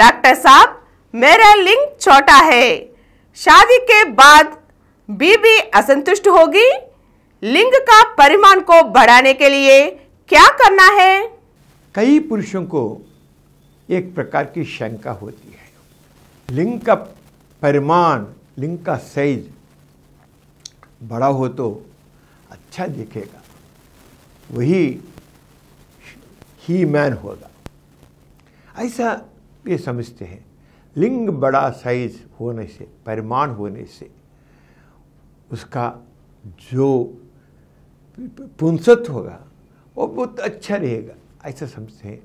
doctor साहब मेरा लिंग छोटा है शादी के बाद बीबी असंतुष्ट होगी लिंग का परिमाण को बढ़ाने के लिए क्या करना है कई पुरुषों को एक प्रकार की शंका होती है लिंग का परिमाण लिंग का साइज बड़ा हो तो अच्छा दिखेगा वही ही मैन होगा ऐसा ये समझते हैं लिंग बड़ा साइज होने से परिमाण होने से उसका जो पुंसत होगा वो बहुत अच्छा रहेगा ऐसा समझते हैं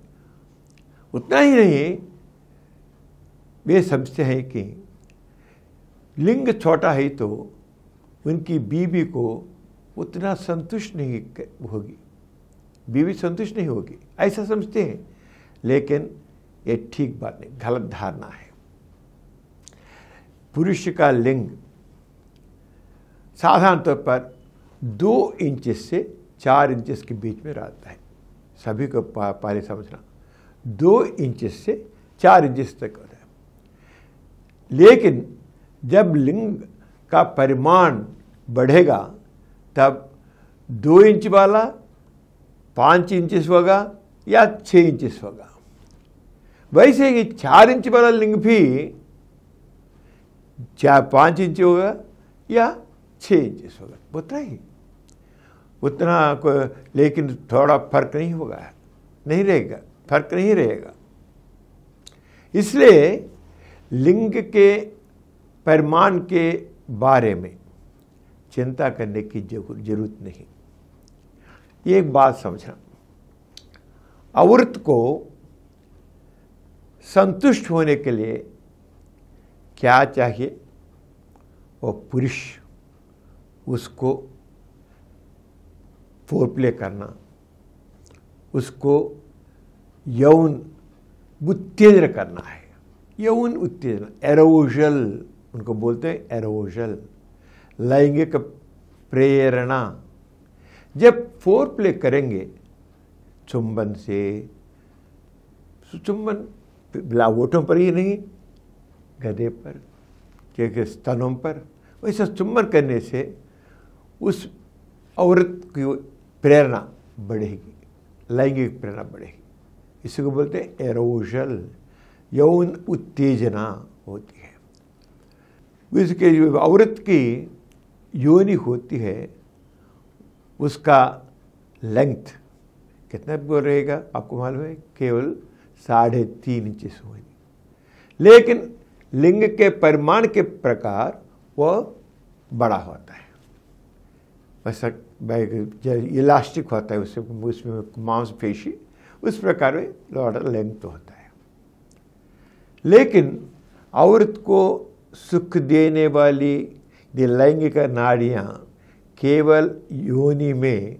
उतना ही नहीं वे समझते हैं कि लिंग छोटा है तो उनकी बीवी को उतना संतुष्ट नहीं होगी बीवी संतुष्ट नहीं होगी ऐसा समझते हैं लेकिन ये ठीक बात नहीं गलत धारणा है पुरुष का लिंग साधारण तौर तो पर दो इंच से चार इंच के बीच में रहता है सभी को पहले समझना दो इंच से चार इंच तक होता है लेकिन जब लिंग का परिमाण बढ़ेगा तब दो इंच वाला पाँच इंच होगा या छः इंच होगा वैसे चार इंच वाला लिंग भी चार पांच इंच होगा या छः इंच होगा उतना ही उतना को लेकिन थोड़ा फर्क नहीं होगा नहीं रहेगा फर्क नहीं रहेगा इसलिए लिंग के परिमाण के बारे में चिंता करने की जरूरत नहीं ये एक बात समझना अवृत को संतुष्ट होने के लिए क्या चाहिए वो पुरुष उसको फोर प्ले करना उसको यौन उत्तेजन करना है यौन उत्तेजना एरोजल उनको बोलते हैं एरोजल लैंगिक प्रेरणा जब फोर प्ले करेंगे चुंबन से चुंबन लावोटों पर ही नहीं गधे पर के स्तनों पर वैसे चुम्बन करने से उस औरत की प्रेरणा बढ़ेगी लैंगिक प्रेरणा बढ़ेगी इसी को बोलते हैं एरोजल यौन उत्तेजना होती है इसके जो औरत की योनि होती है उसका लेंथ कितना रहेगा आपको मालूम है केवल साढ़े तीन इंच हुई लेकिन लिंग के परिमाण के प्रकार वह बड़ा होता है वैसा इलास्टिक होता है उससे उसमें मांस पेशी उस प्रकार में लॉर्डर लेंथ होता है लेकिन औरत को सुख देने वाली लैंगिक नाड़ियाँ केवल योनि में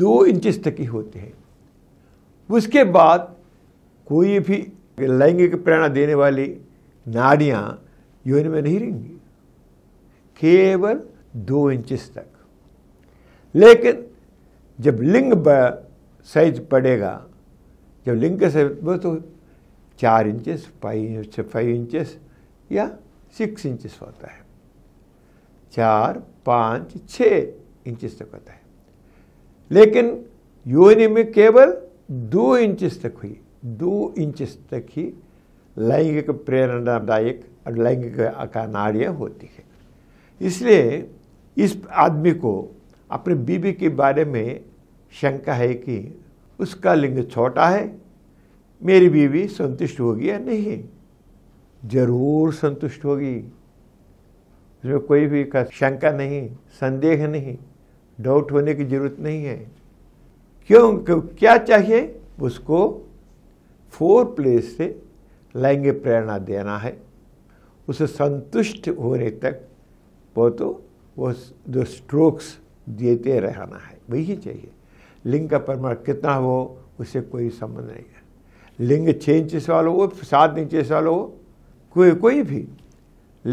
दो इंच तक ही होते हैं उसके बाद कोई भी लैंगिक प्रेरणा देने वाली नाड़ियाँ योनि में नहीं रहेंगी केवल दो इंच तक लेकिन जब लिंग साइज पड़ेगा जब लिंग का साइज तो चार इंचेस फाइव फाइव इंचेस या सिक्स इंचेस होता है चार पाँच छः इंचेस तक होता है लेकिन योनि में केवल दो इंचेस तक हुई दो इंच तक ही लैंगिक प्रेरणादायक और लैंगिक का नाड़ियाँ होती है इसलिए इस आदमी को अपने बीबी के बारे में शंका है कि उसका लिंग छोटा है मेरी बीवी संतुष्ट होगी या नहीं जरूर संतुष्ट होगी इसमें कोई भी का शंका नहीं संदेह नहीं डाउट होने की जरूरत नहीं है क्यों क्या चाहिए उसको फोर प्लेस से लैंगिक प्रेरणा देना है उसे संतुष्ट होने तक वो तो वो जो स्ट्रोक्स देते रहना है वही चाहिए लिंग का परमाण कितना हो उससे कोई संबंध नहीं है लिंग छः इंच वाला हो सात इंचेस वाला हो कोई कोई भी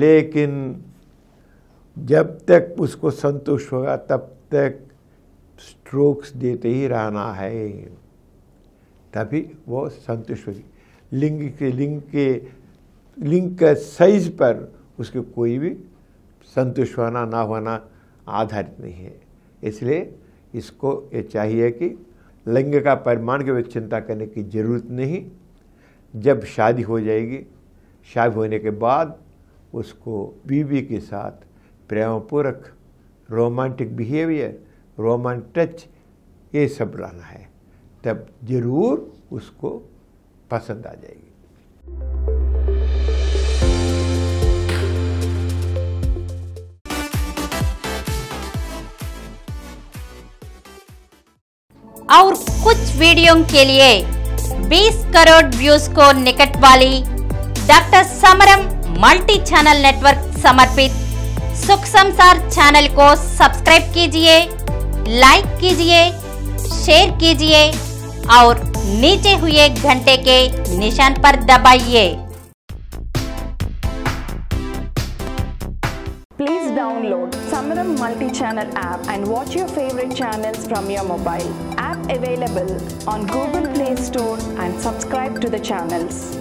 लेकिन जब तक उसको संतुष्ट होगा तब तक स्ट्रोक्स देते ही रहना है तभी वो संतुष्ट होगी लिंग के लिंग के लिंग के साइज पर उसके कोई भी संतुष्ट होना ना होना आधारित नहीं है इसलिए इसको ये चाहिए कि लिंग का परिमाण के चिंता करने की जरूरत नहीं जब शादी हो जाएगी शादी होने के बाद उसको बीवी के साथ प्रेमपूर्वक रोमांटिक बिहेवियर रोमांटिक टच ये सब लाना है तब ज़रूर उसको पसंद आ जाएगी और कुछ वीडियो के लिए 20 करोड़ व्यूज को निकट वाली doctor Samaram multi channel network समर्पित सुख संसार चैनल को सब्सक्राइब कीजिए लाइक कीजिए शेयर कीजिए और नीचे हुए घंटे के निशान पर दबाइए please download Samaram multi channel app and watch your favourite channel from your mobile app available on Google Play Store and subscribe to the channels